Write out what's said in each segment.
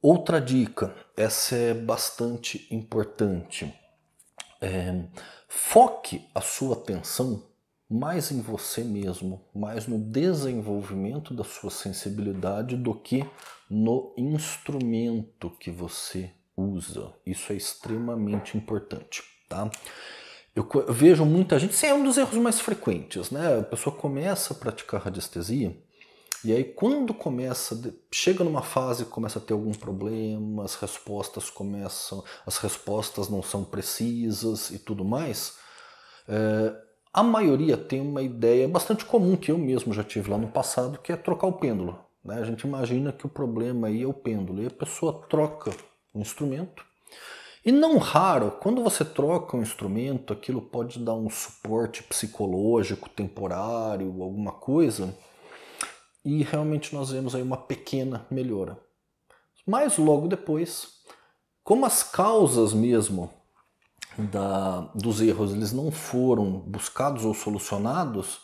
Outra dica, essa é bastante importante. É, foque a sua atenção mais em você mesmo, mais no desenvolvimento da sua sensibilidade do que no instrumento que você usa. Isso é extremamente importante, tá? Eu vejo muita gente, isso é um dos erros mais frequentes, né? A pessoa começa a praticar radiestesia e aí, quando começa, chega numa fase que começa a ter algum problema, as respostas começam, as respostas não são precisas e tudo mais, é, a maioria tem uma ideia bastante comum que eu mesmo já tive lá no passado, que é trocar o pêndulo. Né? A gente imagina que o problema aí é o pêndulo, e a pessoa troca um instrumento. E não raro, quando você troca um instrumento, aquilo pode dar um suporte psicológico temporário, alguma coisa e realmente nós vemos aí uma pequena melhora. Mas logo depois, como as causas mesmo da, dos erros eles não foram buscados ou solucionados,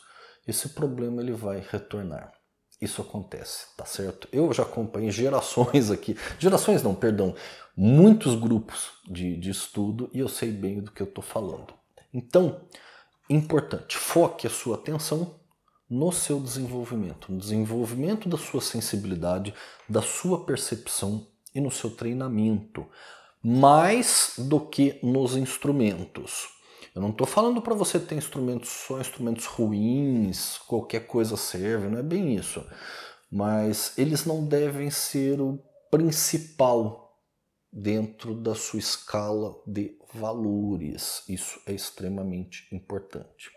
esse problema ele vai retornar. Isso acontece, tá certo? Eu já acompanhei gerações aqui, gerações não, perdão, muitos grupos de, de estudo e eu sei bem do que eu estou falando. Então, importante, foque a sua atenção no seu desenvolvimento, no desenvolvimento da sua sensibilidade, da sua percepção e no seu treinamento, mais do que nos instrumentos. Eu não estou falando para você ter instrumentos só instrumentos ruins, qualquer coisa serve, não é bem isso. Mas eles não devem ser o principal dentro da sua escala de valores. Isso é extremamente importante.